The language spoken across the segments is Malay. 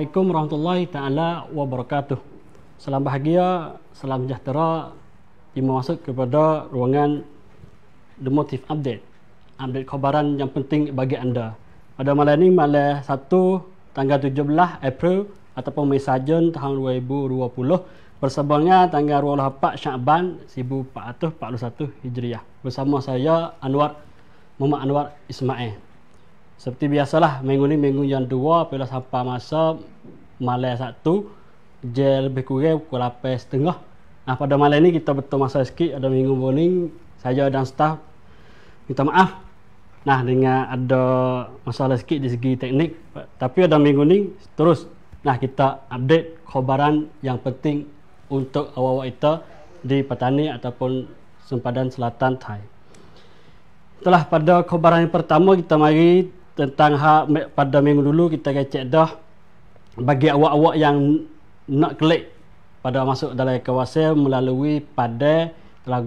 Assalamualaikum warahmatullahi taala wabarakatuh. Salam bahagia, salam sejahtera dimasuk kepada ruangan The Motive Update. Update khabaran yang penting bagi anda. Pada malam ini malam Sabtu tanggal 17 April ataupun Mei Sajen tahun 2020 bersebelahnya tanggal 24 Syaban 1441 Hijriah bersama saya Anwar Muhammad Anwar Ismail seperti biasalah minggu ni minggu yang dua bila sampai masa malam satu je lebih kurang pukul 8.30 nah pada malam ini kita betul masa sikit ada minggu morning saya dan staff minta maaf nah dengan ada masalah sikit di segi teknik tapi ada minggu ni terus nah kita update khabaran yang penting untuk awak-awak kita di petani ataupun sempadan selatan Thai Setelah pada khabaran yang pertama kita mari tentang ha pada minggu dulu kita akan cek dah bagi awak-awak yang nak klik pada masuk dalam kawasan melalui pada telah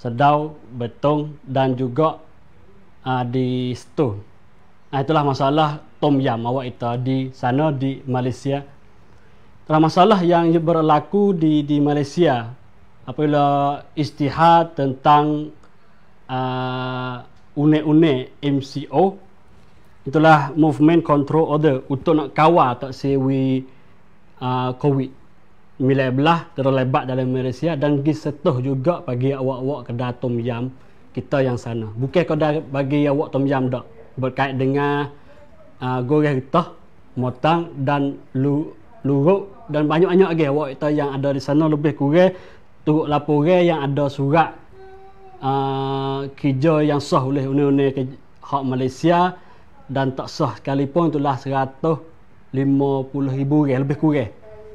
sedau betong dan juga uh, di situ nah, itulah masalah tom yam awak itu di sana di Malaysia telah masalah yang berlaku di di Malaysia apabila istihad tentang uh, unik-unik MCO itulah movement control order untuk nak kawal tak sewi uh, COVID milai terlebat dalam Malaysia dan pergi setuh juga bagi awak-awak kedai Tom Yam kita yang sana bukan kedai bagi awak Tom Yam tak berkait dengan uh, goreng getah motang dan lu, luruk dan banyak-banyak lagi awak kita yang ada di sana lebih kurang turut laporan yang ada surat uh, kerja yang sah oleh undang-undang hak Malaysia dan tak sah sekalipun itulah lima 150,000 orang lebih kurang.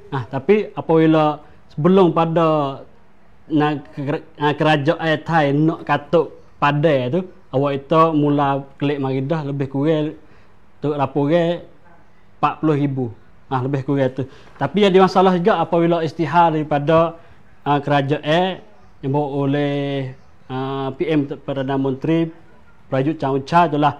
Nah, ha, tapi apabila sebelum pada nak kerajaan Thai nak katuk pada itu awak itu mula klik mari dah lebih kurang tu berapa empat puluh ribu. Nah, lebih kurang itu. tapi ada masalah juga apabila istihar daripada uh, kerajaan yang oleh Ah, PM Perdana Menteri Prayut Chan Ocha itulah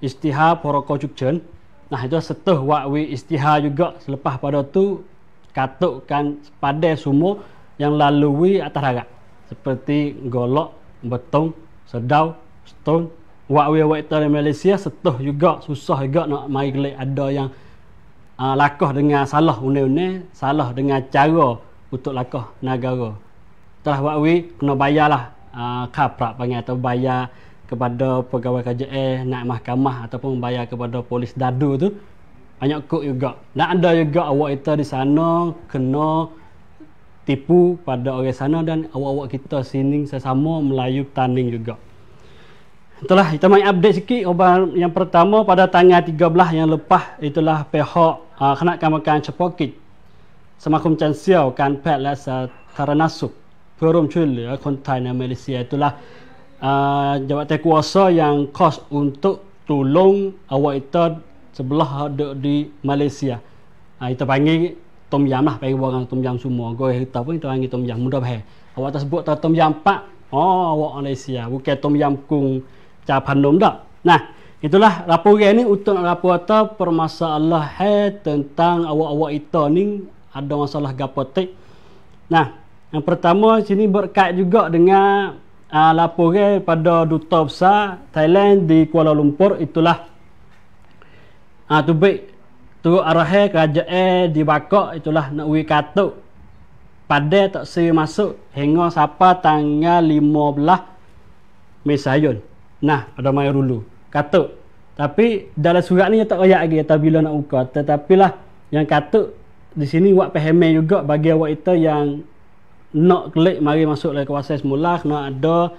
istiha poroko cukcen. Nah itu setuh wakwi istiha juga selepas pada tu katukkan pada semua yang lalui atas harga. Seperti golok, betong, sedau, stone. Wakwi wakita di Malaysia setuh juga susah juga nak mari kelek ada yang uh, lakoh dengan salah unik-unik, salah dengan cara untuk lakoh negara. Telah wakwi kena bayarlah uh, kaprak panggil atau bayar kepada pegawai KJL eh, nak mahkamah ataupun bayar kepada polis dadu tu banyak kok juga Nak ada juga awak itu di sana kena tipu pada orang sana dan awak-awak kita sini sesama Melayu tanding juga itulah kita main update sikit yang pertama pada tanggal 13 yang lepas itulah pihak uh, ah, kena kamakan cepokit semakum cansiau kan pet lasa ah, taranasuk พื่อร่วมช่วยเหลือคนไทยในเมลเซียตุลาจังหวัดเตกัวซอยังคอสอุนตุตุลงอาวัยตัดสบลาเดอร์ดีมาเลเซียไอ้ตัวไปงี้ต้มยำนะไปบอกกันต้มยำซูโม่ก็เห็นตัวไปตัวไปงี้ต้มยำมุดอะไรอาวัยตัดสบุตรต้มยำปะอ๋ออวัยมาเลเซียบุกแกต้มยำกุ้งจากพันนมดอกนะ itulah rapor yang ini untuk rapor ta permasalahan tentang awak-awak itu ni ada masalah gapotik nah yang pertama sini berkait juga dengan uh, laporan pada duta besar Thailand di Kuala Lumpur itulah ah uh, tubik tu arahe kerajaan di Bakok itulah nak wi katuk pada tak si masuk hingga siapa tanggal 15 Mei Sayun. Nah, ada mai rulu. Katuk. Tapi dalam surat ni tak royak lagi atau bila nak buka. lah yang katuk di sini buat pemen juga bagi awak itu yang nak klik mari masuk dalam kawasan semula kena ada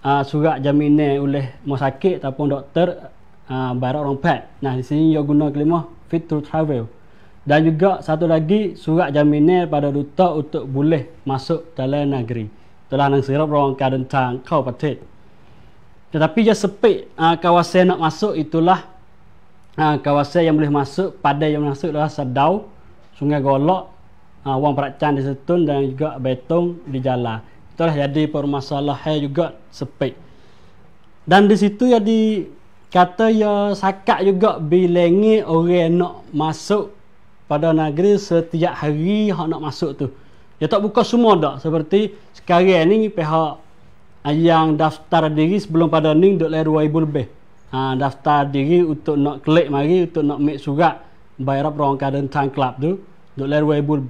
uh, surat jaminan oleh rumah sakit ataupun doktor uh, barat orang pet nah di sini dia guna kelima fit to travel dan juga satu lagi surat jaminan pada duta untuk boleh masuk dalam negeri telah nang serap orang kadang tang kau patik tetapi dia sepik uh, kawasan nak masuk itulah uh, kawasan yang boleh masuk pada yang masuk adalah sadau sungai golok ha, wang peracan di setun dan juga betong di jalan itulah jadi permasalahan juga sepik dan di situ di kata ya sakat juga bilangi orang nak masuk pada negeri setiap hari hak nak masuk tu ya tak buka semua dah seperti sekarang ni pihak yang daftar diri sebelum pada ni dok lain 2000 lebih ha, daftar diri untuk nak klik mari untuk nak make surat bayar perang kadang time club tu duk lai ruai bul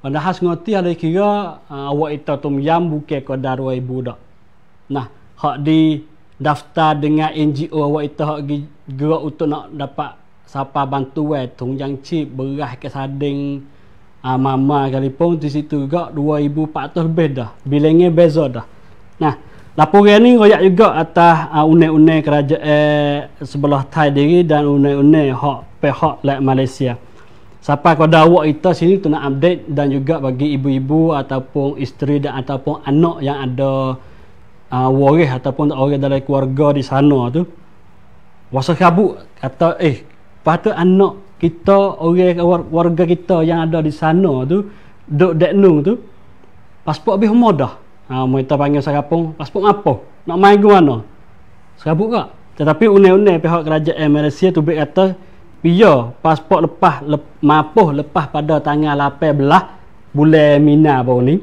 pada khas ngoti ada kira ah, awak itu tum yam buke ko dar budak nah hak di daftar dengan NGO awak itu hak gerak untuk nak dapat siapa bantu wei tung yang cip berah ke sading uh, mama kali pun di situ juga 2400 lebih dah bilangnya beza dah nah laporan ni royak juga atas uh, ah, unek-unek kerajaan eh, sebelah Thai diri dan unek-unek hak pihak lek Malaysia Sampai kepada awak kita sini tu nak update dan juga bagi ibu-ibu ataupun isteri dan ataupun anak yang ada uh, waris ataupun orang dari keluarga di sana tu. Wasa kabut kata eh patut anak kita orang warga kita yang ada di sana tu dok dek nung tu pasport habis umur dah. Ha uh, mereka panggil sarapung pasport apa? Nak main ke mana? Serabut ke? Tetapi unai-unai pihak kerajaan Malaysia tu berkata kata Ya, pasport lepas le mapoh lepas pada tanggal 18 belah boleh mina baru ni.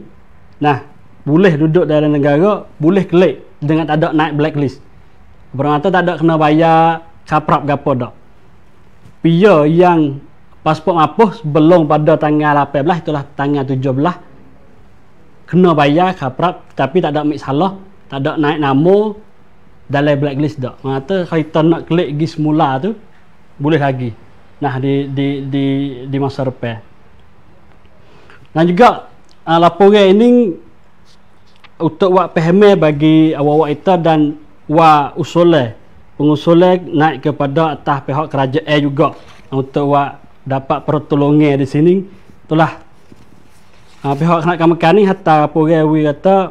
Nah, boleh duduk dalam negara, boleh klik dengan tak ada naik blacklist. Bermakna tak ada kena bayar caprap gapo dak. Pia yang pasport mapoh sebelum pada tanggal 18 belah itulah tanggal belah. kena bayar caprap tapi tak ada mik salah, tak ada naik nama dalam blacklist dak. Bermakna kalau nak klik gi semula tu, boleh lagi nah di di di di masa repair dan juga uh, ah, laporan ini untuk buat pemeh bagi awak-awak kita dan wa usole pengusole naik kepada tah pihak kerajaan juga untuk wak dapat pertolongan di sini itulah uh, pihak kena kamakan ni hatta pore wi kata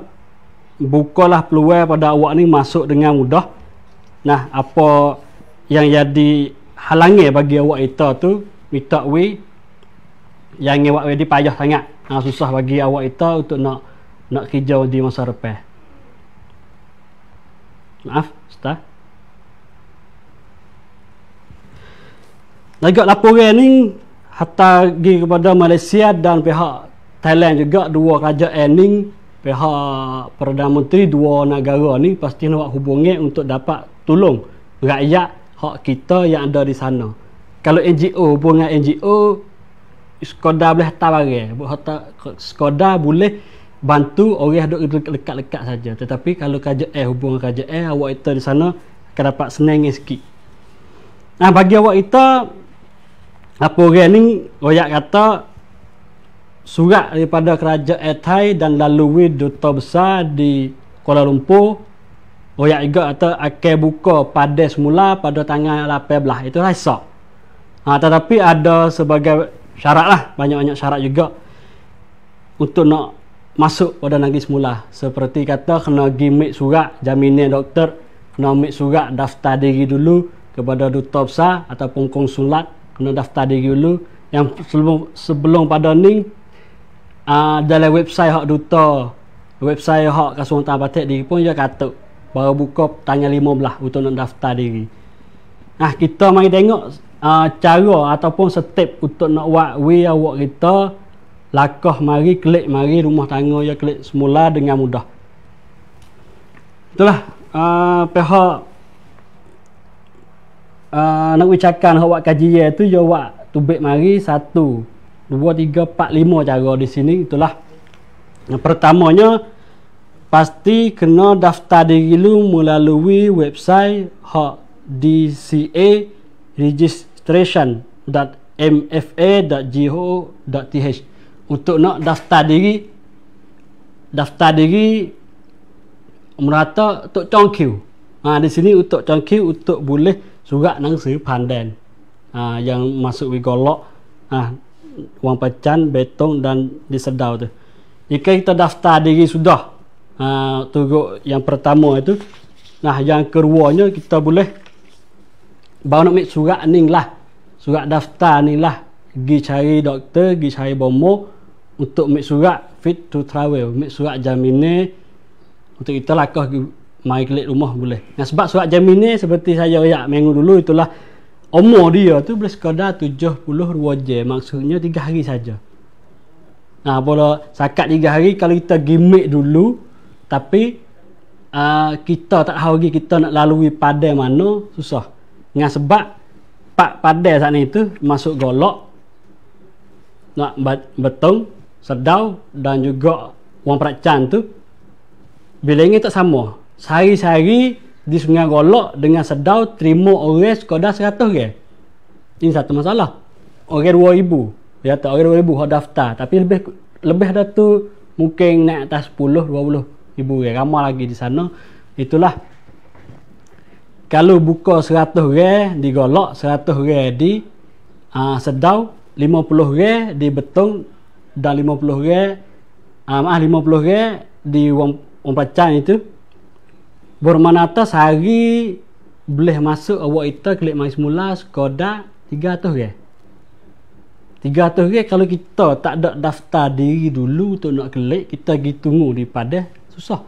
bukalah peluang pada awak ini masuk dengan mudah nah apa yang jadi halangnya bagi awak kita tu kita we yang awak jadi payah sangat ha, susah bagi awak kita untuk nak nak kerja di masa repair maaf ustaz lagi laporan ni hatta pergi kepada Malaysia dan pihak Thailand juga dua kerajaan ending pihak Perdana Menteri dua negara ni pasti nak buat untuk dapat tolong rakyat hak kita yang ada di sana. Kalau NGO, hubungan NGO, Skoda boleh tawari. Skoda boleh bantu orang dok duduk dekat-dekat saja. Tetapi kalau kerja eh, hubungan kerja eh, awak itu di sana akan dapat senang sikit. Nah, bagi awak itu, apa orang ini, orang kata, surat daripada kerajaan Thai dan lalui duta besar di Kuala Lumpur Orang juga kata akan buka pada semula pada tangan lapar belah. Itulah esok. Ha, tetapi ada sebagai syarat lah. Banyak-banyak syarat juga. Untuk nak masuk pada negeri semula. Seperti kata kena gimik surat jaminan doktor. Kena ambil surat daftar diri dulu kepada duta besar ataupun konsulat. Kena daftar diri dulu. Yang sebelum, sebelum pada ni ah, dalam website hak duta website hak kasutan batik diri pun dia kata baru buka tanggal 15 untuk nak daftar diri. Nah, kita mari tengok uh, cara ataupun step untuk nak buat way awak kita lakah mari klik mari rumah tangga ya klik semula dengan mudah. Itulah uh, pihak uh, nak ucapkan awak kaji ya tu ya awak tubik mari satu dua tiga empat lima cara di sini itulah pertamanya pasti kena daftar diri lu melalui website hdca th untuk nak daftar diri daftar diri merata untuk congkiu ha, di sini untuk congkiu untuk boleh juga nang si pandan ha, yang masuk wi golok ha, wang pecan betong dan disedau tu jika kita daftar diri sudah ha, turut yang pertama itu nah yang keduanya kita boleh baru nak ambil surat ni lah surat daftar ni lah pergi cari doktor pergi cari bomo untuk ambil surat fit to travel ambil surat jaminan untuk kita lakukan mai ke rumah boleh nah, sebab surat jaminan seperti saya ya minggu dulu itulah umur dia tu boleh sekadar 72 je maksudnya tiga hari saja nah bila sakat tiga hari kalau kita gimik dulu tapi uh, kita tak tahu lagi kita nak lalui pada mana susah dengan sebab pak pada saat ni itu masuk golok nak betung sedau dan juga wang peracan tu ini tak sama sehari-sehari di sungai golok dengan sedau terima orang sekadar seratus ke ini satu masalah orang dua ribu ya tak orang dua ribu daftar tapi lebih lebih ada tu mungkin naik atas sepuluh dua puluh ibu ya ramai lagi di sana itulah kalau buka 100 gram digolok 100 gram di uh, sedau 50 gram di betong dan 50 gram uh, ah 50 gram di wong, wong pacang itu bermana atas hari boleh masuk awak itu klik mai semula skoda 300 gram 300 gram kalau kita tak ada daftar diri dulu untuk nak klik kita pergi tunggu daripada susah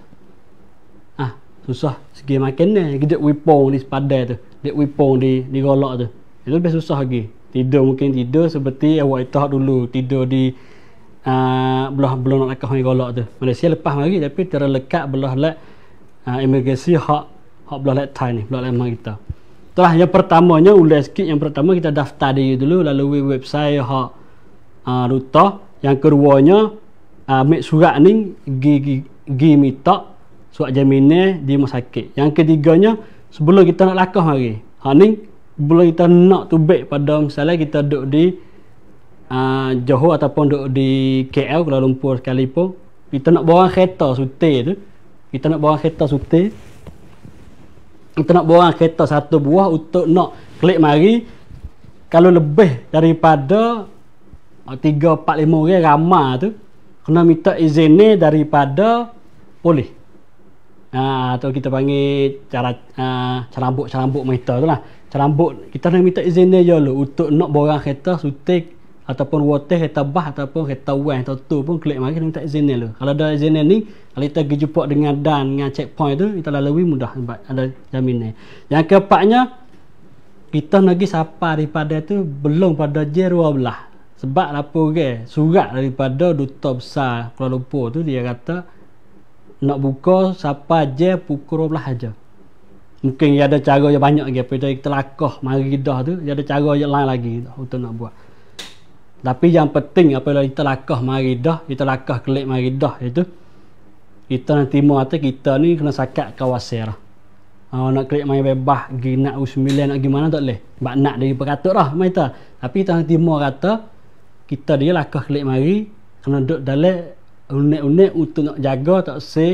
ah ha, susah segi makan ni kita wipong di sepadai tu dia wipong di di golok tu itu lebih susah lagi tidur mungkin tidur seperti awak itu dulu tidur di uh, belah belah nak lakukan golok tu Malaysia lepas lagi tapi terlekat belah lek uh, imigrasi hak hak belah lek Thai ni belah lek kita Itulah yang pertamanya ulas sikit yang pertama kita daftar dia dulu lalu website hak uh, ruta yang keduanya uh, ah, make surat ni gigi pergi minta surat jaminan di rumah sakit. Yang ketiganya, sebelum kita nak lakah hari. Ha ni, sebelum kita nak tu baik pada misalnya kita duduk di uh, Johor ataupun duduk di KL, Kuala Lumpur sekalipun. Kita nak bawa kereta sutir tu. Kita nak bawa kereta sutir. Kita nak bawa kereta satu buah untuk nak klik mari. Kalau lebih daripada ha, tiga 4, 5 orang ramah tu. Kena minta izin ni daripada boleh ha, atau kita panggil cara ha, cerambuk cerambuk mereka tu lah cerambuk kita nak minta izin dia dulu untuk nak borang kereta sutik ataupun water kereta bah ataupun kereta wan atau tu pun klik mari minta izin dulu kalau ada izin ni kalau kita pergi jumpa dengan dan dengan checkpoint tu kita lalui mudah sebab ada jaminan yang keempatnya kita nak pergi sapa daripada tu belum pada J12 sebab apa ke okay? surat daripada duta besar Kuala Lumpur tu dia kata nak buka siapa aja pukul belah aja mungkin ada cara yang banyak lagi pada kita lakah mari dah tu ada cara yang lain lagi untuk nak buat tapi yang penting apabila kita lakah mari dah kita lakah kelik mari dah itu kita nak timo kata kita ni kena sakat kawasan Ha, oh, nak klik main bebas pergi nak U9 nak gimana tak boleh sebab nak dari peratuk lah main tapi tuan timur kata kita dia lakah klik mari kena duduk dalam unik-unik untuk nak jaga tak se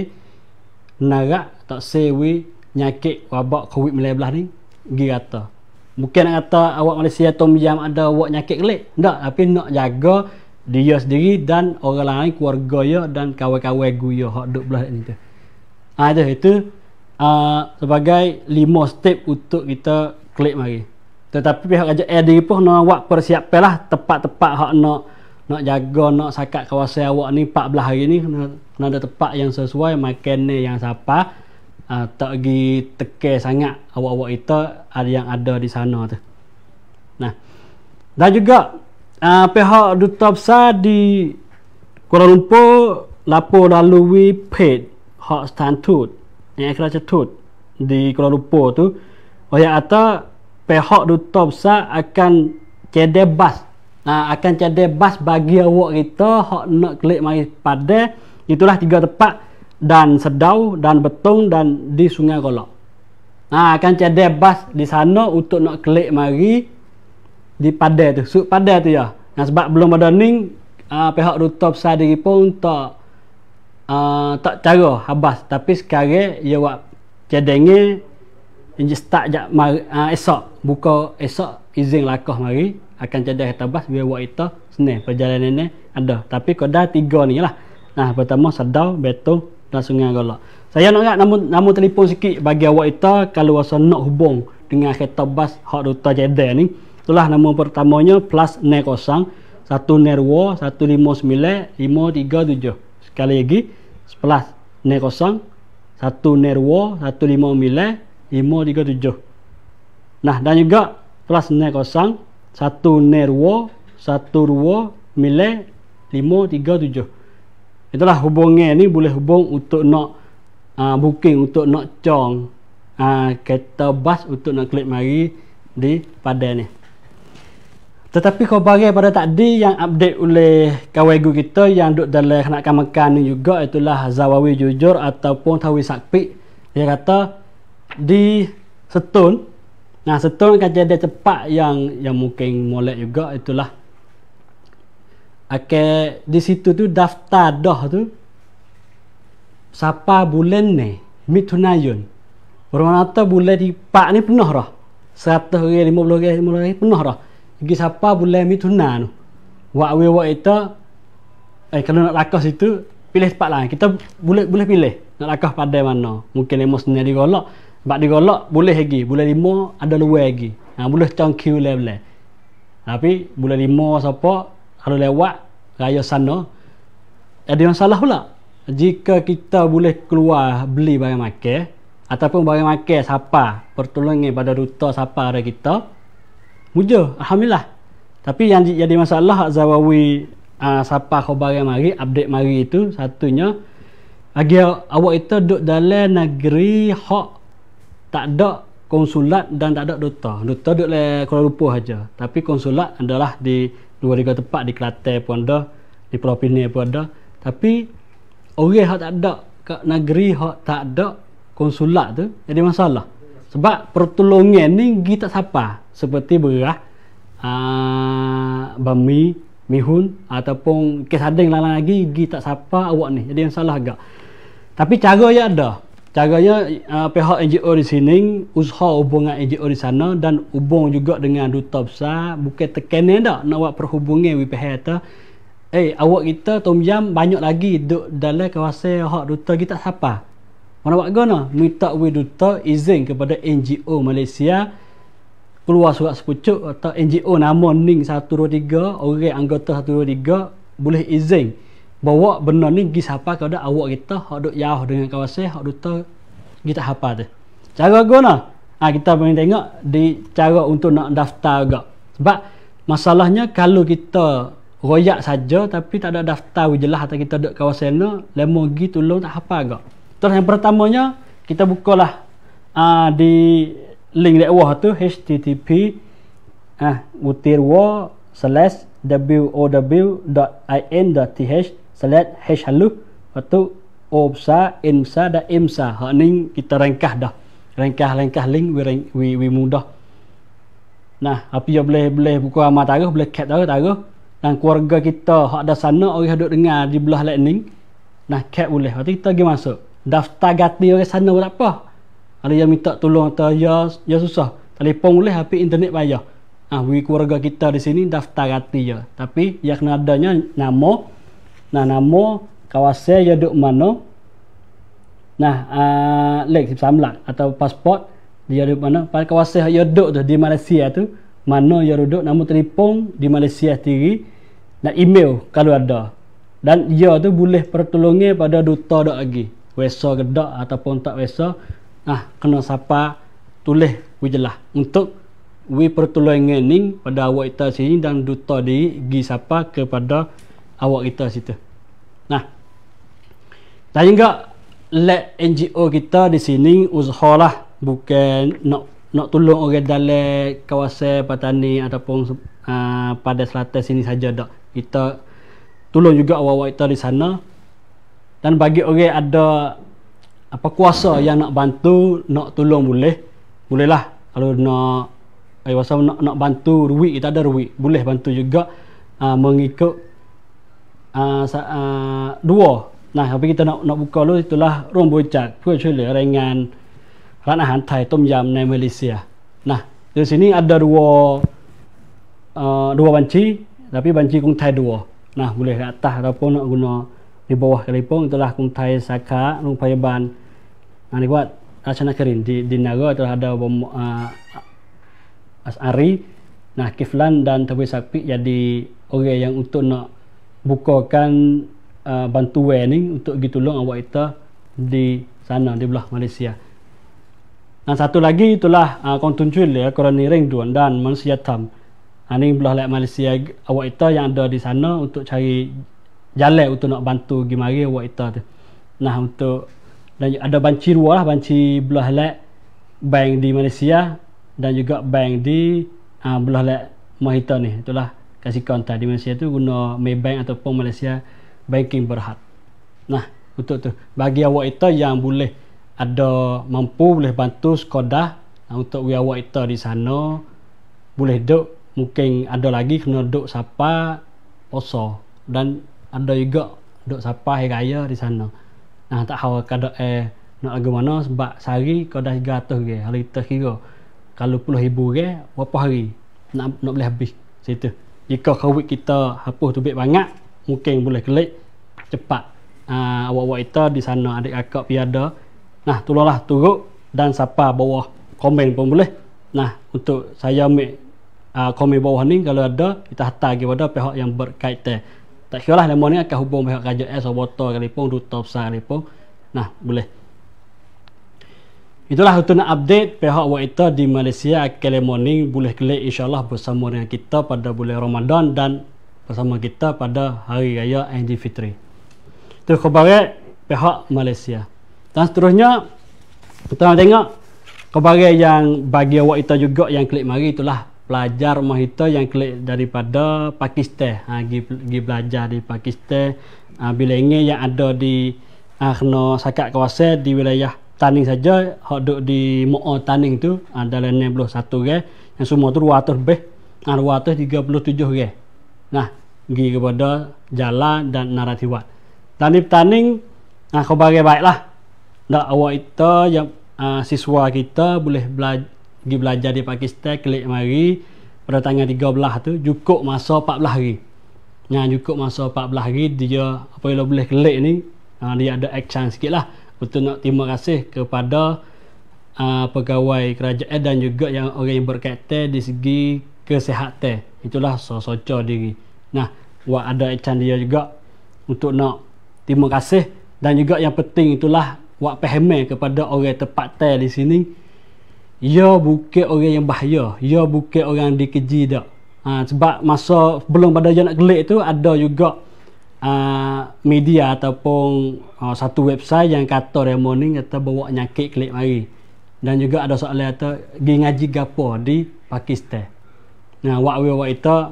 narak tak se we nyakit wabak covid melebelah ni gi rata mungkin nak kata awak Malaysia tu yang ada wak nyakit kelik ndak tapi nak jaga dia sendiri dan orang lain keluarga ya dan kawan-kawan guyo hak duk belah ni tu ha, itu, itu uh, sebagai lima step untuk kita klik mari tetapi pihak raja air diri pun nak buat persiapan lah tepat-tepat hak nak nak jaga nak sakat kawasan awak ni 14 hari ni kena, kena ada tempat yang sesuai makan ni yang siapa uh, tak pergi tekel sangat awak-awak itu ada yang ada di sana tu nah dan juga uh, pihak duta besar di Kuala Lumpur lapo dalui paid hak standard yang akan cetut di Kuala Lumpur tu oleh atas pihak duta besar akan cedebas uh, akan cedek bas bagi awak kita hok nak klik mai pada itulah tiga tempat dan sedau dan betung dan di sungai kolok uh, ha, akan cedek bas di sana untuk nak klik mari di pada tu sup pada tu ya nah, sebab belum ada ning uh, ha, pihak rutop besar diri pun tak uh, tak cara habas tapi sekarang ia ya buat cedengnya ini start jak mari, uh, esok buka esok izin lakah mari akan jadi kereta bas biar buat itu senang perjalanan ini ada tapi kau tiga ni lah nah pertama sedau betul dan sungai golok saya nak nak namun namun telefon sikit bagi awak itu kalau rasa nak hubung dengan kereta bas hak ruta jeda ni itulah nama pertamanya plus ne kosang satu nerwo satu lima sembilan lima tiga tujuh sekali lagi plus ne kosang satu nerwo satu lima sembilan lima tiga tujuh nah dan juga plus ne kosang satu nerwo satu ruo mile lima tiga tujuh itulah hubungnya ni boleh hubung untuk nak uh, booking untuk nak cong uh, kereta bas untuk nak klik mari di pada ni tetapi kau bagi pada tadi yang update oleh kawan kita yang duduk dalam kenakan makan ni juga itulah Zawawi Jujur ataupun Tawi Sakpi dia kata di Setun Nah, seterusnya kejadian cepat yang yang mungkin molek juga itulah. Okay, di situ tu daftar dah tu. Siapa bulan ni? Mitunayun. Bermakna bulan di Pak ni penuh dah. 100 orang, 50 orang, 50 orang penuh dah. Jadi siapa bulan Mitunan tu? Wak we wak itu eh kalau nak lakas situ pilih tempat lain. Kita boleh boleh pilih nak lakas pada mana. Mungkin lemos sendiri golok. Sebab dia golok boleh lagi. Bulan lima ada luar lagi. Ha, boleh tahun Q level. Tapi bulan lima siapa kalau lewat raya sana ada yang salah pula. Jika kita boleh keluar beli barang makan ataupun barang makan siapa pertolongan pada duta siapa ada kita mujur alhamdulillah tapi yang jadi masalah zawawi uh, ha, siapa kau barang mari update mari itu satunya agar awak itu duduk dalam negeri hak tak ada konsulat dan tak ada duta. Duta duduk di Kuala Lumpur saja. Tapi konsulat adalah di dua tiga tempat di Kelantan pun ada, di Pulau Pinang pun ada. Tapi orang yang tak ada ke negeri yang tak ada konsulat tu jadi masalah. Sebab pertolongan ni kita tak siapa. Seperti beras, aa, ah, bami, mihun ataupun kes ada yang lain lagi kita tak siapa awak ni. Jadi yang salah agak. Tapi cara yang ada, Caranya uh, pihak NGO di sini usaha hubungan NGO di sana dan hubung juga dengan duta besar bukan terkenal dah nak buat perhubungan WPH tu. Eh, awak kita Tom Yam banyak lagi duduk dalam kawasan hak duta kita siapa? Mana buat gana? Minta we duta izin kepada NGO Malaysia keluar surat sepucuk atau NGO nama Ning 123 orang anggota 123 boleh izin bawa benda ni pergi siapa kepada awak kita hak duk jauh dengan kawasan hak duk tahu kita apa tu cara guna Ah kita boleh tengok di cara untuk nak daftar juga sebab masalahnya kalau kita royak saja tapi tak ada daftar jelas atau kita duk kawasan ni lemo pergi tolong tak apa juga terus yang pertamanya kita bukalah uh, di link dakwah tu http ah uh, utirwa slash www.in.th select H halu lepas obsa, insa besar N besar dan M hak ni kita rengkah dah rengkah-rengkah ling, we, we, we mudah nah api yang boleh boleh buku amat taruh boleh cat taruh taruh dan keluarga kita hak ada sana orang yang dengar di belah lightning nah cat boleh lepas kita pergi masuk daftar ganti orang sana buat apa ada yang minta tolong atau ya, ya susah telefon boleh api internet bayar Ah, we keluarga kita di sini daftar hati ya. Tapi yang adanya nama Nah, nama kawasan yang duduk mana? Nah, uh, ah, leg samlat atau pasport dia duduk ya mana? Pada kawasan yang duduk tu di Malaysia tu, mana yang duduk nama telefon di Malaysia sendiri dan email kalau ada. Dan dia ya tu boleh pertolongnya pada duta dok lagi. Wesa gedak ataupun tak wesa, nah kena sapa tulis wijelah untuk we pertolongan ning pada awak kita sini dan duta di gi sapa kepada awak kita situ, Nah. Tanya enggak let NGO kita di sini uzhalah bukan nak nak tolong orang dalam kawasan petani ataupun uh, ah, pada selatan sini saja dak. Kita tolong juga awak-awak kita di sana dan bagi orang ada apa kuasa yang nak bantu nak tolong boleh bolehlah kalau nak eh, ayo nak, nak bantu ruik kita ada ruik boleh bantu juga uh, mengikut uh, uh, dua nah tapi kita nak nak buka dulu itulah sini ada dua dua banci tapi banci kong thai dua nah boleh ke atas ataupun nak guna di bawah kelipung itulah kong thai saka rung payaban nah ni buat rasana kerin di di naga itu ada bom asari nah kiflan dan tapi sapi jadi orang yang untuk nak bukakan uh, bantuan ni untuk pergi tolong awak kita di sana di belah Malaysia. Dan satu lagi itulah uh, kontunjul ya kerana ring duan dan Malaysia tam. Ini ha, belah lek Malaysia awak kita yang ada di sana untuk cari jalan untuk nak bantu gimari awak kita tu. Nah untuk dan ada banci ruah banci belah lek bank di Malaysia dan juga bank di uh, belah lek Mahita ni itulah kasih kontak di Malaysia tu guna Maybank ataupun Malaysia Banking Berhad. Nah, untuk tu bagi awak itu yang boleh ada mampu boleh bantu sekodah nah, untuk we awak itu di sana boleh duk mungkin ada lagi kena duk siapa poso dan ada juga duk siapa hari raya di sana. Nah, tak hawa kada eh nak lagu mana sebab sehari kodah 300 ke hari kita kira kalau puluh ribu ke berapa hari nak, nak boleh habis situ. So, jika covid kita hapus tu baik banyak mungkin boleh kelik cepat uh, awak-awak kita di sana adik akak kakak ada. nah tolonglah turut dan siapa bawah komen pun boleh nah untuk saya ambil uh, komen bawah ni kalau ada kita hantar kepada pihak yang berkaitan tak kira lah lama ni akan hubung pihak kerajaan sobotor kali pun duta besar kali pun nah boleh Itulah untuk nak update pihak waiter di Malaysia Kelly Morning boleh kelik insyaAllah bersama dengan kita pada bulan Ramadan dan bersama kita pada Hari Raya Aidilfitri. Fitri. Itu khabar eh, pihak Malaysia. Dan seterusnya, kita nak tengok khabar eh yang bagi waiter juga yang klik mari itulah pelajar mahita yang klik daripada Pakistan. Ha, gi, gi belajar di Pakistan. Ha, bila yang ada di ha, kena sakat kawasan di wilayah taning saja hok duk di mo'o taning tu ada adalah 61 orang yang semua tu 200 lebih dan 37 orang nah gi kepada Jala dan naratiwat tani taning nah kau bagi baiklah dak awak itu yang uh, siswa kita boleh belajar gi belajar di Pakistan klik mari pada tanggal 13 tu cukup masa 14 hari nah cukup masa 14 hari dia apa yang boleh klik ni ah, dia ada action sikit lah betul nak terima kasih kepada uh, pegawai kerajaan dan juga yang orang yang berkaitan di segi kesihatan. Itulah sosoco diri. Nah, buat ada ikan dia juga untuk nak terima kasih dan juga yang penting itulah buat pahamai kepada orang tepat di sini. Ya bukan orang yang bahaya. Ya bukan orang dikeji dah. Ha, sebab masa belum pada dia nak gelik tu ada juga Ah, media ataupun uh, satu website yang kata dia morning kata bawa nyakit kelip mari dan juga ada soalan kata pergi ngaji gapo di Pakistan nah wak we wak itu uh,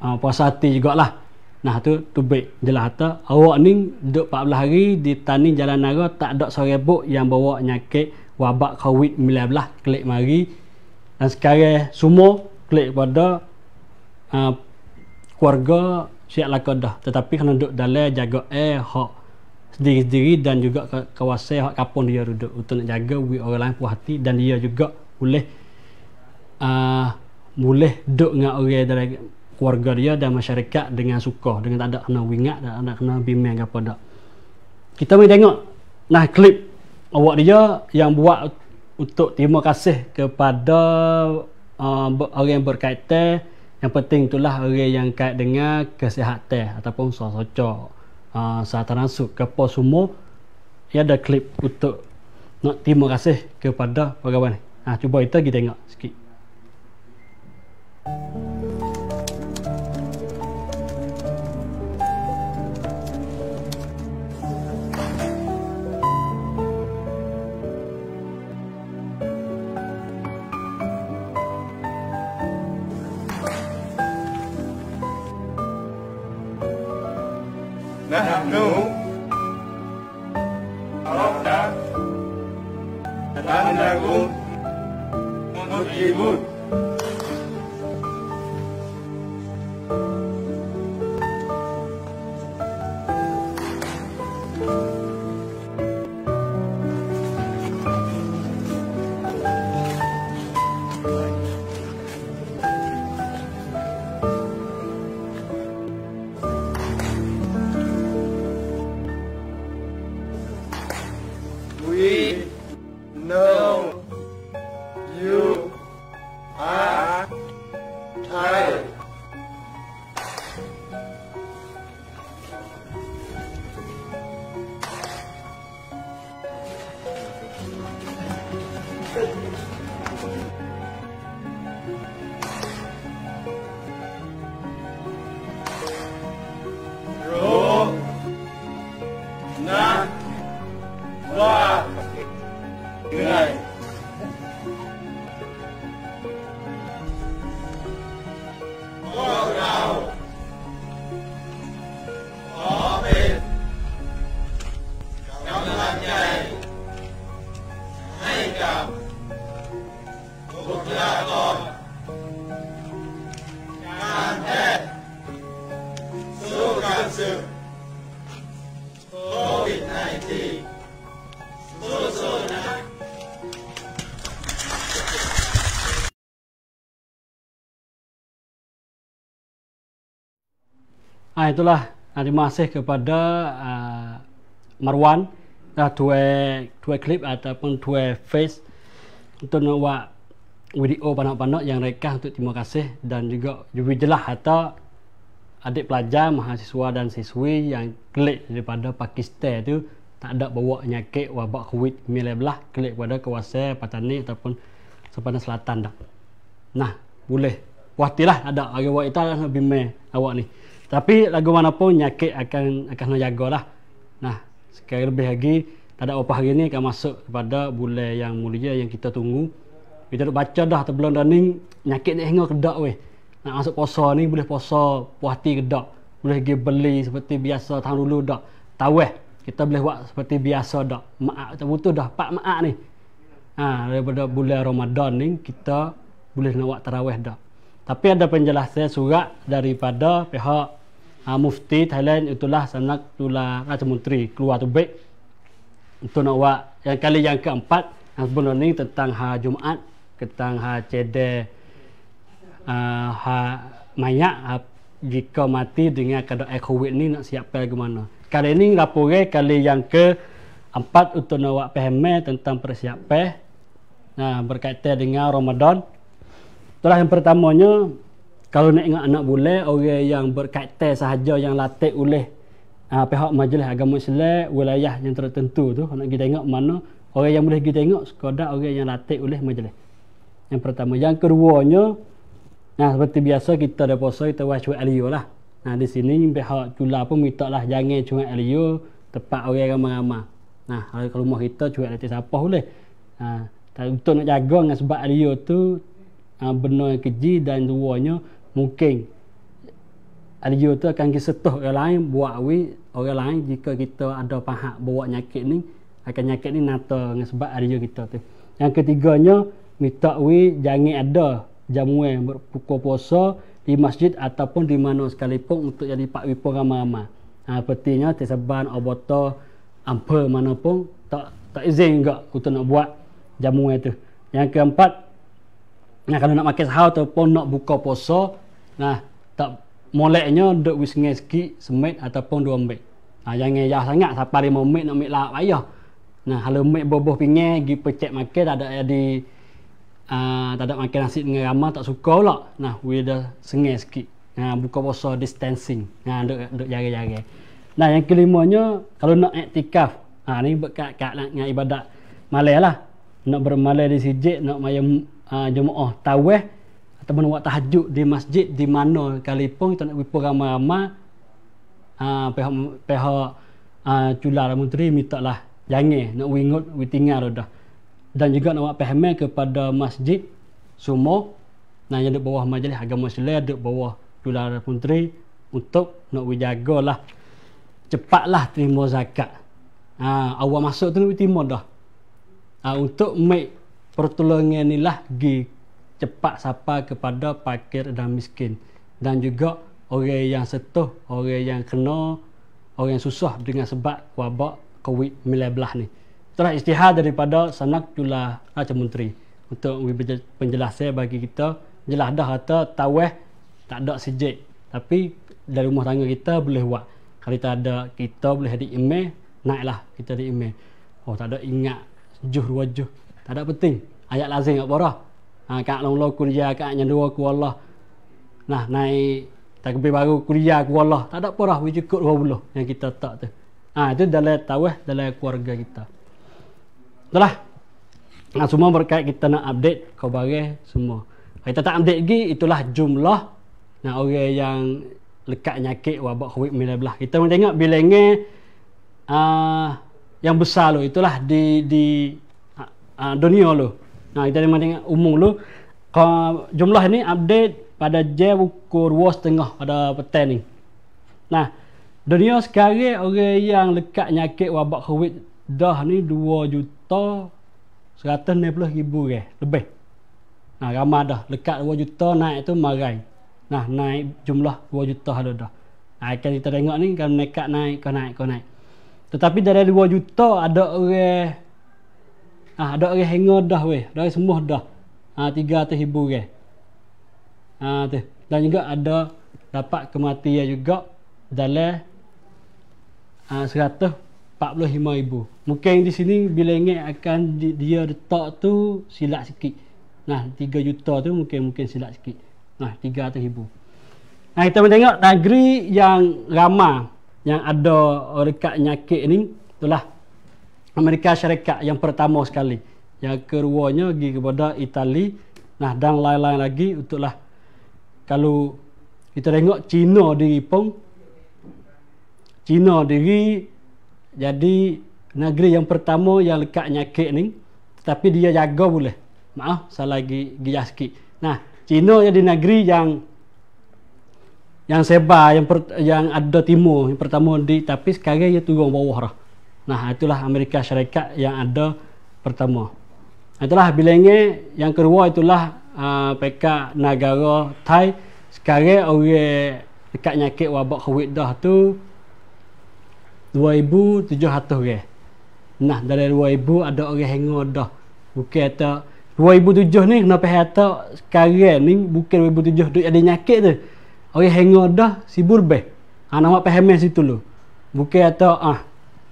ah, puas hati jugalah nah tu tu baik jelah kata awak ni duduk 14 hari di tani jalan nara tak ada sorebok yang bawa nyakit wabak covid-19 klik mari dan sekarang semua klik pada uh, keluarga siap lakon dah tetapi kena duduk dalam jaga air hak sendiri-sendiri dan juga kawasan hak kapung dia duduk untuk nak jaga wui orang lain puas hati dan dia juga boleh uh, boleh duduk dengan orang dari keluarga dia dan masyarakat dengan suka dengan tak ada kena wingat dan tak ada kena bimbing apa dah kita boleh tengok nah klip awak dia yang buat untuk terima kasih kepada uh, orang yang berkaitan yang penting itulah orang yang kait dengan kesihatan ataupun soal socok. Uh, ha, saat transuk ke pos semua, ia ada klip untuk nak terima kasih kepada pegawai ni. Ha, cuba kita pergi tengok sikit. Thank you. nahnu rabbana tanagum munujibun あっ。itulah uh, terima kasih kepada uh, Marwan dah dua dua klip ataupun dua face untuk nawa video banyak-banyak yang mereka untuk terima kasih dan juga lebih jelas atau adik pelajar, mahasiswa dan siswi yang klik daripada Pakistan itu tak ada bawa penyakit wabak COVID-19 belah klik pada kawasan Patani ataupun sepana selatan dah. Nah, boleh. Wah, tilah ada agak wak itu lebih me awak ni. Tapi lagu mana pun nyakit akan akan nak lah. Nah, sekali lebih lagi tak ada hari ni akan masuk kepada bulan yang mulia yang kita tunggu. Kita duk baca dah tebelon dan ni nyakit nak hengok kedak weh. Nak masuk puasa ni boleh puasa puas hati kedak. Boleh pergi beli seperti biasa tahun dulu dah. Tahu eh, kita boleh buat seperti biasa dah. maaf, tak butuh dah pak maaf ni. Ha, daripada bulan Ramadan ni kita boleh nak buat tarawih dah. Tapi ada penjelasan surat daripada pihak uh, mufti Thailand itulah sanak itulah Raja Menteri keluar tu baik untuk nak buat yang kali yang keempat yang sebelum ni tentang hari Jumaat tentang hari ceder uh, ah, Mayak. ha, ah, jika mati dengan keadaan air covid ni nak siap pel gimana? kali ni laporan kali yang ke empat untuk nak buat pahamai tentang persiapan nah, berkaitan dengan Ramadan itulah yang pertamanya kalau nak ingat anak bule orang yang berkaitan sahaja yang latih oleh uh, pihak majlis agama Islam wilayah yang tertentu tu nak kita tengok mana orang yang boleh kita tengok sekadar orang yang latih oleh majlis yang pertama yang keduanya nah seperti biasa kita ada puasa kita wajib alio lah nah di sini pihak tula pun minta lah jangan cuma alio tepat orang yang ramai nah kalau rumah kita cuma alio siapa boleh nah, untuk nak jaga dengan sebab aliyo tu ah, benar yang keji dan duanya mungkin Aliyo tu akan kita kesetuh orang lain buat awi orang lain jika kita ada pahak buat nyakit ni akan nyakit ni nata dengan sebab Aliyo kita tu yang ketiganya minta awi jangan ada jamuan berpukul puasa di masjid ataupun di mana sekalipun untuk jadi pak wipo ramah-ramah ha, pertinya tersebar obata apa mana pun tak tak izin juga kita nak buat jamuan tu yang keempat Nah kalau nak makan sahau ataupun nak buka puasa, nah tak moleknya duk wis ngai sikit semit ataupun dua mbek. Nah jangan yah sangat sampai lima mbek nak mik lap payah. Nah kalau mik boboh pinggir gi pecek makan tak ada di uh, tak ada makan nasi dengan ramah tak suka pula. Nah we dah sengai sikit. Nah buka puasa distancing. Nah duk duk jaga. jari Nah yang kelimanya kalau nak iktikaf. Ha nah, ni berkat kat nak ibadat malam lah. Nak bermalam di sijil nak mayam uh, jemaah tawih ataupun buat tahajud di masjid di mana kali kalipun kita nak pergi ramai-ramai uh, pihak pihak uh, ha, cula menteri minta lah jangan nak wingut we tinggal dah dan juga nak buat pahamai kepada masjid semua nah yang di bawah majlis agama islam di bawah cula menteri untuk nak we jagalah cepatlah terima zakat uh, awal masuk tu nak terima dah uh, untuk make pertolonganilah gi cepat sapa kepada pakir dan miskin dan juga orang yang setuh, orang yang kena, orang yang susah dengan sebab wabak COVID-19 ni. Itulah istihad daripada Sanak Jula Raja Menteri untuk penjelasan bagi kita jelas dah kata taweh tak ada sejik tapi dari rumah tangga kita boleh buat kalau tak ada kita boleh di email naiklah kita di email oh tak ada ingat juh wajuh ada penting ayat lazim apa dah ha ka long lo kuliah ka nyandua ku Allah nah naik takbir baru kuliah ku Allah tak ada apa dah we cukup 20 yang kita tak tu ha itu dalam tawah dalam keluarga kita itulah nah, semua berkait kita nak update khabar semua Kalau kita tak update lagi itulah jumlah nah orang yang lekat nyakit wabak covid-19 kita tengok bilangan uh, yang besar lo itulah di di uh, dunia lu. Nah, kita dengar dengan umum lo, Kalau jumlah ni update pada J ukur 2 setengah pada petang ni. Nah, dunia sekarang orang yang lekat nyakit wabak COVID dah ni 2 juta 160 ribu ke lebih. Nah, ramai dah lekat 2 juta naik tu marai. Nah, naik jumlah 2 juta dah dah. Nah, kan kita tengok ni kan nekat naik kau naik kau naik. Tetapi dari 2 juta ada orang Ha, ah, ada orang hangar dah weh. Ada semua dah. Ha, tiga atas ribu ke. Ha, ah, tu. Dan juga ada dapat kematian juga dalam uh, ha, 145 ribu. Mungkin di sini bila ingat akan di, dia letak tu silap sikit. Nah, 3 juta tu mungkin mungkin silap sikit. Nah, 300 ribu. Nah, kita tengok negeri yang ramah yang ada orang dekat nyakit ni itulah Amerika Syarikat yang pertama sekali. Yang keduanya pergi kepada Itali nah, dan lain-lain lagi untuklah kalau kita tengok Cina diri pun Cina diri jadi negeri yang pertama yang lekat nyakit ni tetapi dia jaga boleh. Maaf, salah lagi gejah sikit. Nah, Cina jadi negeri yang yang sebar yang per, yang ada timur yang pertama di tapi sekarang dia turun bawah dah. Nah, itulah Amerika Syarikat yang ada pertama. Itulah bilangnya yang kedua itulah uh, ah, pekak negara Thai. Sekarang orang dekat nyakit wabak COVID dah tu 2,700 orang. Nah, dari 2,000 ada orang hengur dah. Bukan kata 2007 ni kenapa saya kata sekarang ni bukan 2007 tu ada nyakit tu orang hengur dah si burbe nama pahamnya situ lu bukan kata ah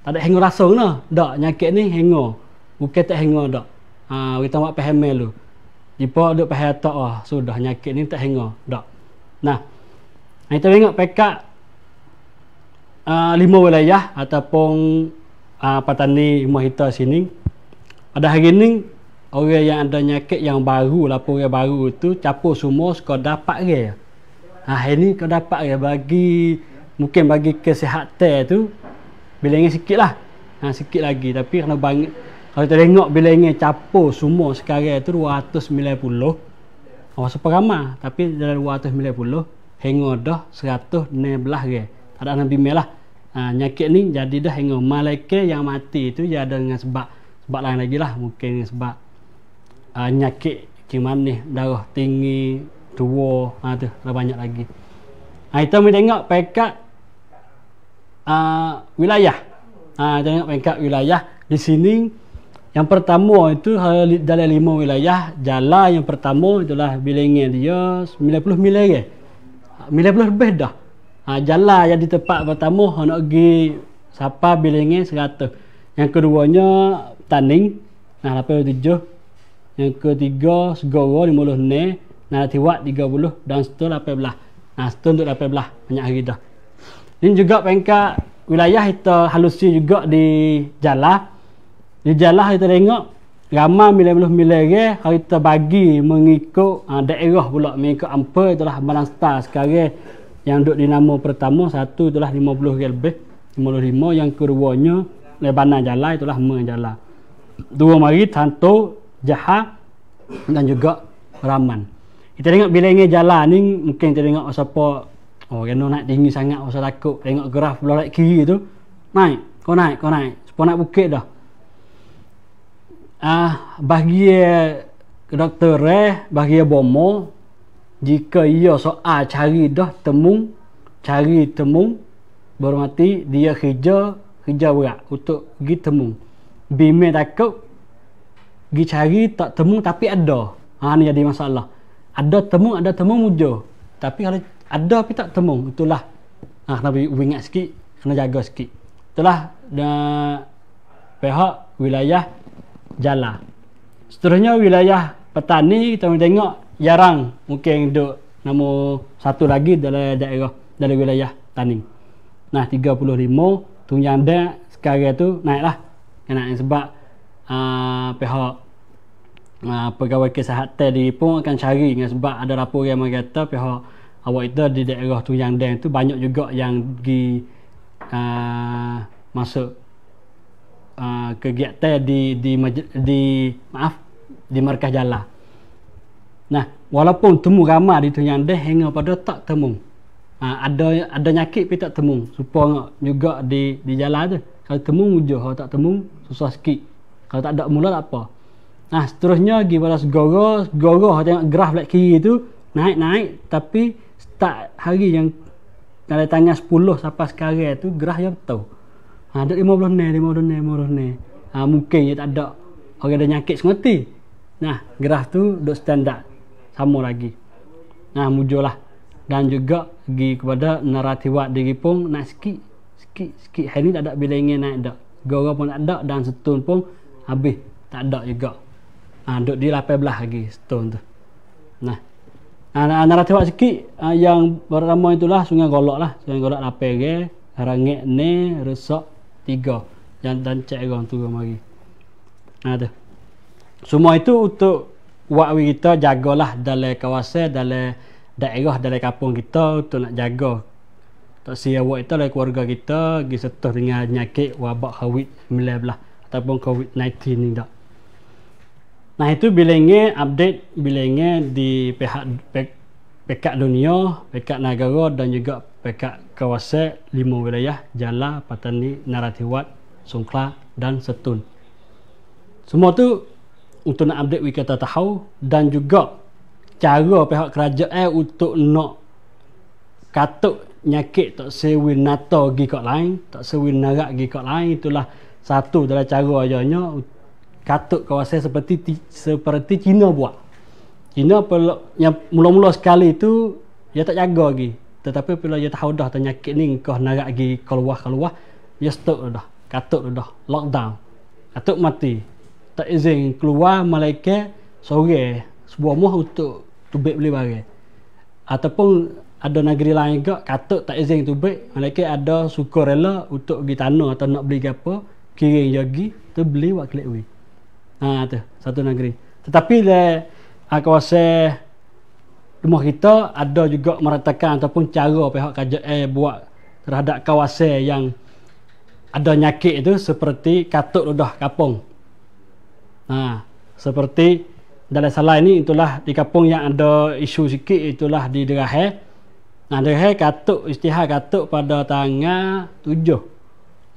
tak ada hengo rasa nah. Dak nyakit ni hengo. Bukan tak hengo dak. Ha kita buat pahamel lu. Dipo duk pahal tak ah. Oh, sudah nyakit ni tak hengo dak. Nah. Kita tengok pekat uh, lima wilayah ataupun uh, ah, petani rumah kita sini. Pada hari ni orang yang ada nyakit yang baru lapor yang baru tu capur semua suka dapat dia. Ha, hari ni kau dapat dia bagi mungkin bagi kesihatan tu belengeng sikit lah ha, sikit lagi tapi kena bangun kalau kita tengok belengeng capo semua sekarang tu 290 awak super ramah tapi dalam 290 hengor dah 116 gerang tak ada nabi melah ha, nyakit ni jadi dah hengor malaikat yang mati tu dia ada dengan sebab sebab lain lagi lah mungkin sebab ha, nyakit cuman ni darah tinggi tua ha, tu ada banyak lagi ha, kita tengok pekat uh, wilayah. Uh, ah, tengok peringkat wilayah. Di sini, yang pertama itu ha- dalam lima wilayah. jala yang pertama itulah bilangnya dia 90 mil lagi. 90 lebih dah. Ha, ah, Jala yang di tempat pertama ha, nak pergi siapa bilangnya 100. Yang keduanya Taning. Nah, 87. Yang ketiga Segoro 50 ni. Nah, Tiwak 30 dan Stone 18. Nah, Stone untuk 18. Banyak hari dah. Ini juga peringkat wilayah kita halusi juga di Jalah. Di Jalah kita tengok ramai milih-milih-milih ke hari kita bagi mengikut uh, daerah pula mengikut apa itulah balance star sekarang yang duduk di nama pertama satu itulah 50 ke lebih 55 yang keduanya Lebanon Jalah itulah Mer dua mari Tanto Jahat dan juga raman. kita tengok bila ini jalan ni mungkin kita tengok siapa Oh, kena naik tinggi sangat pasal takut tengok graf belakang kiri tu. Naik, kau naik, kau naik. Sepuluh naik bukit dah. Ah, bagi eh, ke doktor eh, bagi eh bomo jika ia soal cari dah temung, cari temung bermati dia kerja kerja berat untuk pergi temung. Bime takut pergi cari tak temung tapi ada. Ha ni jadi masalah. Ada temung, ada temung mujur. Tapi kalau ada tapi tak temu, itulah ha, nabi ingat sikit kena jaga sikit itulah pihak wilayah jala seterusnya wilayah petani kita tengok jarang mungkin duduk nombor satu lagi dalam daerah dari wilayah tani nah 35 tunjang dia sekarang tu naiklah kena sebab uh, pihak uh, pegawai kesihatan di pun akan cari sebab ada laporan yang kata pihak awak itu di daerah tu yang dan tu banyak juga yang pergi uh, masuk uh, kegiatan di di di maaf di markah jalan. Nah, walaupun temu ramai di tu yang deh hingga pada tak temu. Ha, ada ada nyakit pi tak temu. Supo juga di di jalan tu. Kalau temu je, kalau tak temu susah sikit. Kalau tak ada mula tak apa. Nah, seterusnya pergi pada segoro, segoro tengok graf belak kiri tu naik-naik tapi tak hari yang dari tanya 10 sampai sekarang tu gerah yang tahu. Ha ada 50 ni, 50 ni, 50 ni. Ha mungkin dia tak ada orang ada nyakit semati. Nah, gerah tu dok standar sama lagi. Nah, mujulah dan juga pergi kepada naratiwat diri pun nak sikit sikit sikit hari ni tak ada bila ingin naik dak gora pun tak ada dan stone pun habis tak ada juga ha, duduk di lapai belah lagi stone tu nah Nah, nara tewak sikit ah, yang bernama itulah Sungai Golok lah. Sungai Golok lape ke, harangek ne resok tiga. Yang dan cek gong tu mari. Nah tu. Semua itu untuk wak buat kita jagalah dalam kawasan dalam daerah dalam kampung kita untuk nak jaga tak sia buat kita dalam keluarga kita gi setuh dengan penyakit wabak COVID-19 lah. ataupun COVID-19 ni dak. Nah itu bilangnya update bilangnya di pihak pekat dunia, pekat negara dan juga pekat kawasan lima wilayah Jala, Patani, Naratiwat, Songkla dan Setun. Semua tu untuk nak update wika kita tahu dan juga cara pihak kerajaan eh, untuk nak katuk nyakit tak sewin nato gigok lain, tak sewin narak gigok lain itulah satu dalam cara ajanya katuk kawasan seperti seperti China buat. China yang mula-mula sekali itu dia tak jaga lagi. Tetapi bila dia tahu dah penyakit ni engkau nak lagi keluar-keluar, dia stop dah. Katuk dah. Lockdown. Katuk mati. Tak izin keluar malaika sore sebuah muh untuk tubik beli barang. Ataupun ada negeri lain juga katuk tak izin tu tubik. Malaika ada suka rela untuk pergi tanah atau nak beli apa, kirim dia pergi, tu beli buat kelewi. Hmm. Ha tu, satu negeri. Tetapi le ha, kawasan rumah kita ada juga meratakan ataupun cara pihak KJR eh, buat terhadap kawasan yang ada nyakit itu seperti katuk ludah kapung. Ha, seperti dalam salah ini itulah di kapung yang ada isu sikit itulah di daerah Derahe. Nah, ha, Derahe katuk istihar katuk pada tangan 7.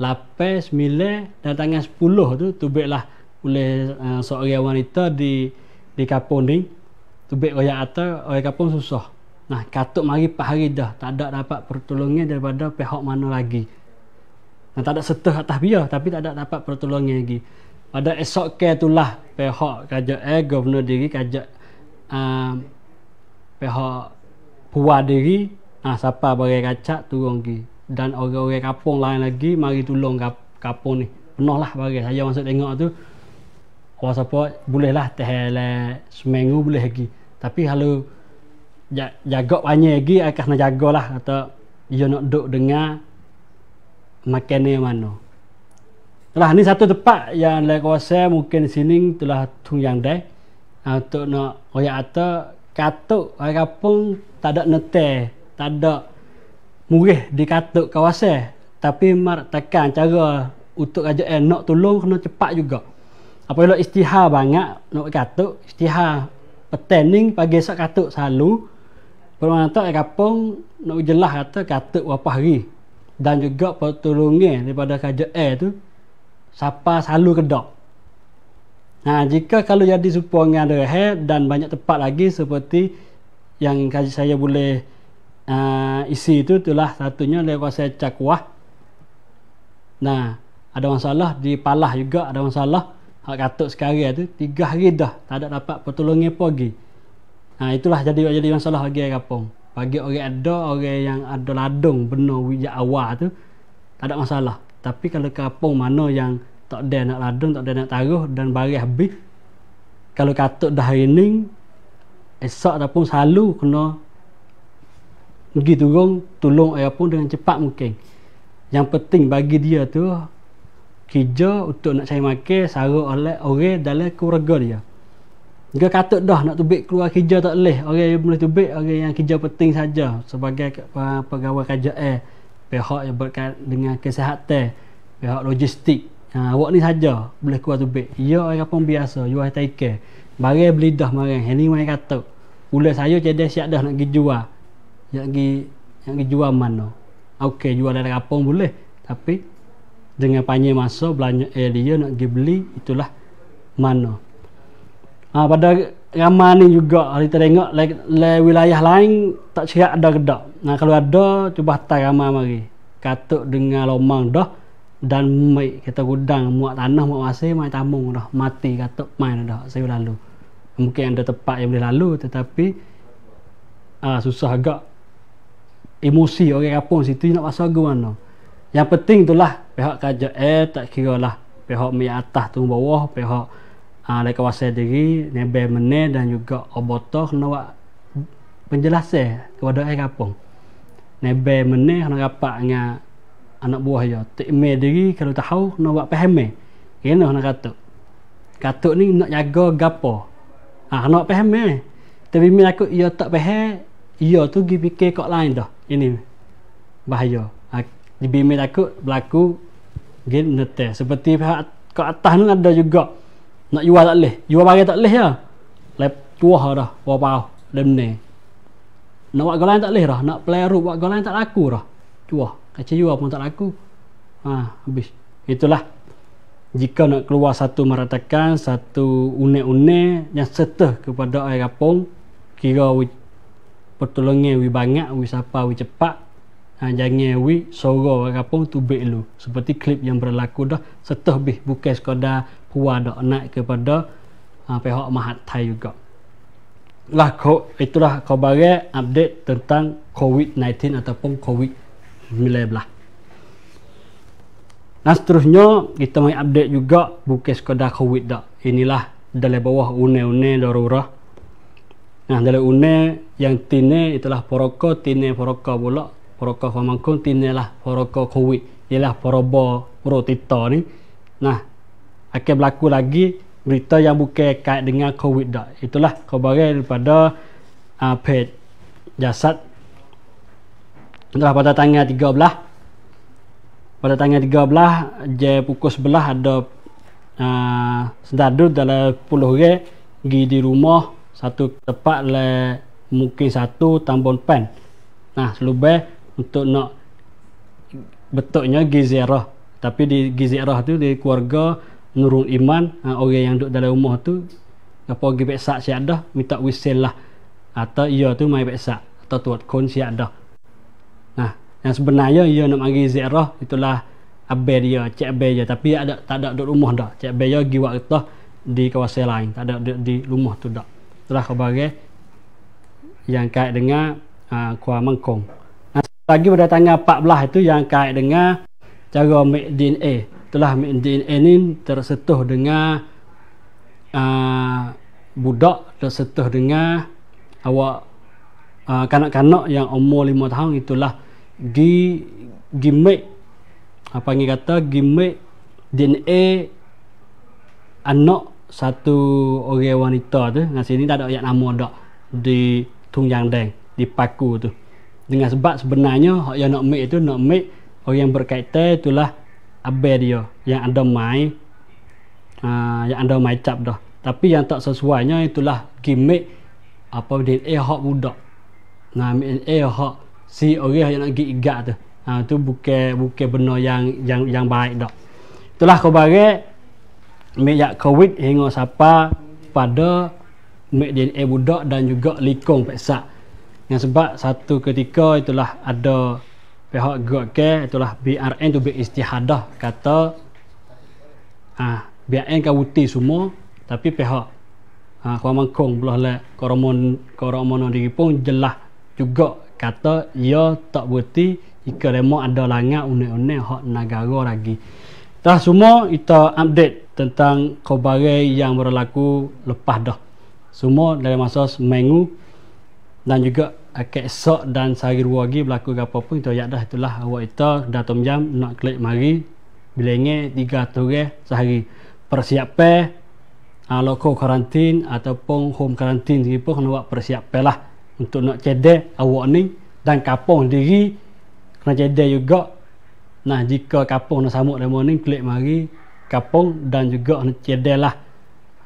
8, 9 dan tangan 10 tu tubiklah lah oleh uh, seorang wanita di di kapung ni tubik royak atas orang kapung susah nah katuk mari 4 hari dah tak ada dapat pertolongan daripada pihak mana lagi nah tak ada setah atas dia tapi tak ada dapat pertolongan lagi pada esok ke itulah pihak kerja eh governor diri kerja uh, eh, pihak puah diri nah siapa bagi kacak turun pergi dan orang-orang kapung lain lagi mari tolong kap, kapung ni penuh lah bagi saya masuk tengok tu kalau siapa bolehlah le seminggu boleh lagi tapi kalau jaga banyak lagi akan eh, nak lah atau dia nak duduk dengar makan yang mana lah ni satu tempat yang le kuasa mungkin sini telah tung yang dah untuk nak oya atau katuk ai kampung tak ada nete tak ada murih di katuk kawasan tapi mar tekan cara untuk ajak eh, tolong kena cepat juga apa apabila istiha banyak nak katuk istiha petening pagi esok katuk selalu permana tak kapung nak jelah kata katuk berapa hari dan juga pertolongan daripada kerja air tu sapa selalu kedok nah jika kalau jadi supong yang ada dan banyak tempat lagi seperti yang kaji saya boleh uh, isi itu itulah satunya lepas saya cakwah nah ada masalah di palah juga ada masalah hak katuk sekali lah tu tiga hari dah tak ada dapat pertolongan lagi. ha, itulah jadi jadi masalah bagi kampung bagi orang ada orang yang ada ladung benar wijak awal tu tak ada masalah tapi kalau kapung mana yang tak ada nak ladung tak ada nak taruh dan baris habis kalau katuk dah rining esok ataupun selalu kena pergi turun tolong apa pun dengan cepat mungkin yang penting bagi dia tu kerja untuk nak cari makan sara oleh orang dalam keluarga dia dia kata dah nak tubik keluar kerja tak boleh orang yang boleh tubik orang yang kerja penting saja sebagai pegawai kerja eh, pihak yang berkait dengan kesihatan pihak logistik ha, awak ni saja boleh keluar tubik ya orang pun biasa you have take Bagi beli dah marah ini main kata ulas saya jadi siap dah nak pergi Yang nak pergi nak pergi jual mana ok jual dari apa boleh tapi dengan panjang masa belanja eh, dia nak pergi beli itulah mana ha, pada ramai ni juga kita tengok le, le wilayah lain tak cerak ada ke tak nah, kalau ada cuba tak ramai mari katuk dengan lomang dah dan mai kita gudang muat tanah muat masih mai tamung dah mati katuk main dah saya lalu mungkin ada tempat yang boleh lalu tetapi ha, susah agak emosi orang okay, kampung situ nak pasal ke mana yang penting itulah pihak kerajaan eh, tak kira lah pihak mi atas tu bawah pihak uh, ah, dari kawasan diri nebel mene dan juga obotoh nawa penjelasan kepada air kapung nebe mene kena rapat dengan anak buah dia tekme diri kalau tahu nawa buat pahamai kena kena katuk katuk ni nak jaga gapo ha, kena buat tapi mi aku ia tak pahamai ia tu pergi fikir kot lain dah ini bahaya di bimbit aku berlaku gain menetes seperti pihak ke atas ni ada juga nak jual tak leh, jual barang tak leh ya lep tuah dah berapa dan ni nak buat golan tak leh dah nak player buat golan tak laku dah tuah kacau jual pun tak laku ha habis itulah jika nak keluar satu meratakan satu unik-unik yang serta kepada air kapung kira pertolongan we banyak we siapa we cepat ha, jangan we sorok apa tu baik lu seperti klip yang berlaku dah setah bih bukan sekadar puan dah nak kepada ha, pihak mahat Thai juga lah ko, itulah khabar eh, update tentang COVID-19 ataupun COVID-19 Nah seterusnya kita mai update juga bukan sekadar COVID dah. Inilah dari bawah une-une darurah. Nah dari une yang tine itulah poroko tine poroko pula poroko famangkun tinilah poroko covid ialah poroba pro tita ni nah akan berlaku lagi berita yang bukan kait dengan covid dah itulah khabar daripada uh, pet jasad telah pada tanggal 13 pada tanggal 13 je pukul 11 ada uh, ah, sedadu dalam puluh ke pergi di rumah satu tempat le mungkin satu tambon pen nah selubeh untuk nak betulnya pergi tapi di pergi tu di keluarga nurul iman ha, orang yang duduk dalam rumah tu apa pergi peksak si ada minta wisil lah atau ia tu mai peksak atau tuat kon si ada nah ha, yang sebenarnya ia nak pergi ziarah itulah abel dia cik abel dia tapi ada tak ada duduk rumah dah cik abel dia pergi waktu di kawasan lain tak ada di, di rumah tu dah telah khabar yang kait dengan uh, kuah mengkong Pagi pada tanggal 14 itu yang kait dengan cara make DNA. Itulah make DNA ini tersetuh dengan uh, budak, tersetuh dengan awak uh, kanak-kanak yang umur lima tahun itulah di gimmick apa ni kata gimmick DNA anak satu orang wanita tu. Nah sini tak ada yang nama dok di tunjang deng, di paku tu dengan sebab sebenarnya hak yang nak make itu nak make orang yang berkaitan itulah abel dia yang ada mai uh, yang ada mai cap dah tapi yang tak sesuainya itulah gimmick apa dia eh hak budak nah eh hak si orang yang nak gigi gak tu ha, tu bukan bukan benda yang yang yang baik dah itulah kau bagi mejak covid hingga siapa pada mek dia budak dan juga likong peksak yang sebab satu ketika itulah ada pihak God Care itulah BRN tu beristihadah kata ah BRN kau uti semua tapi pihak ah ha, Kuamangkong belah le koromon koromon diri pun jelas juga kata ia tak berti jika lemo ada langat unik-unik hak negara lagi dah semua kita update tentang kobarai yang berlaku lepas dah semua dalam masa seminggu dan juga akan esok dan sehari dua lagi berlaku apa pun kita ya dah itulah awak itu dah tom jam nak klik mari bilenge 3 tore eh, sehari persiapan uh, ah, loko karantin ataupun home karantin sini pun kena buat persiapan lah untuk nak cedek awak ni dan kapung diri kena cedek juga nah jika kapung nak samuk demo morning klik mari kapung dan juga nak cedek lah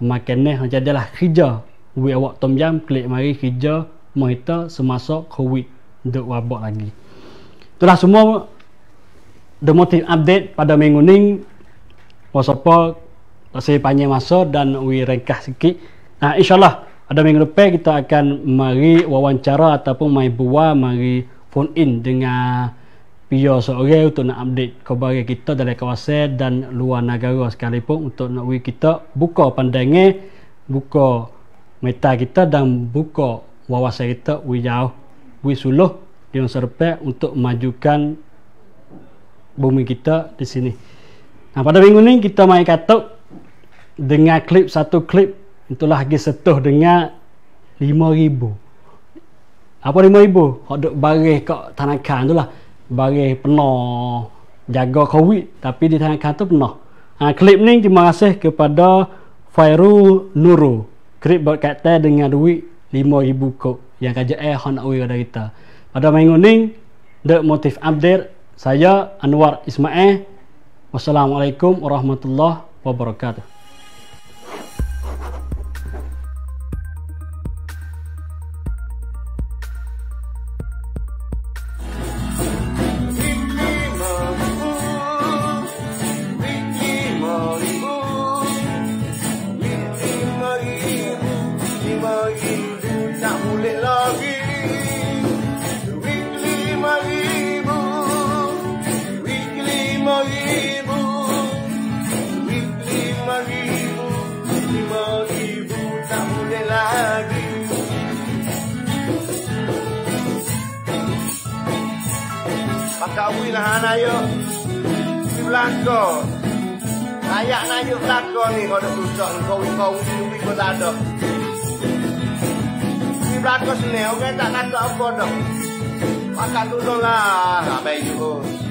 makan ni nak cedek lah kerja buat awak tom jam klik mari kerja kita semasa COVID the wabak lagi. Itulah semua the motif update pada minggu ni. Apa-apa saya panjang masa dan we rengkah sikit. Nah, insyaAllah ada minggu depan kita akan mari wawancara ataupun mai buah mari phone in dengan pihak seorang untuk nak update kabar kita dari kawasan dan luar negara sekalipun untuk nak kita buka pandangnya, buka meta kita dan buka wawasan kita wi jauh wi suluh dengan serpek untuk majukan bumi kita di sini. Nah pada minggu ini kita mai katuk dengan klip satu klip itulah lagi setuh dengan 5000. Apa 5000? Hak duk barih kat tanakan itulah, lah. Barih penuh jaga covid tapi di tanakan tu penuh. Ha, klip ni terima kasih kepada Fairu Nuru. Klip berkaitan dengan duit 5000. Lima ribu kok yang kajak eh hon awi kada kita. Pada main kuning de motif abdir saya Anwar Ismail. Wassalamualaikum warahmatullahi wabarakatuh. sebelahan ayo di belakang ayak nayu belakang nih kau udah susah kau kau ini kau tak ada di belakang sini oke tak apa dong makan dulu lah sampai jumpa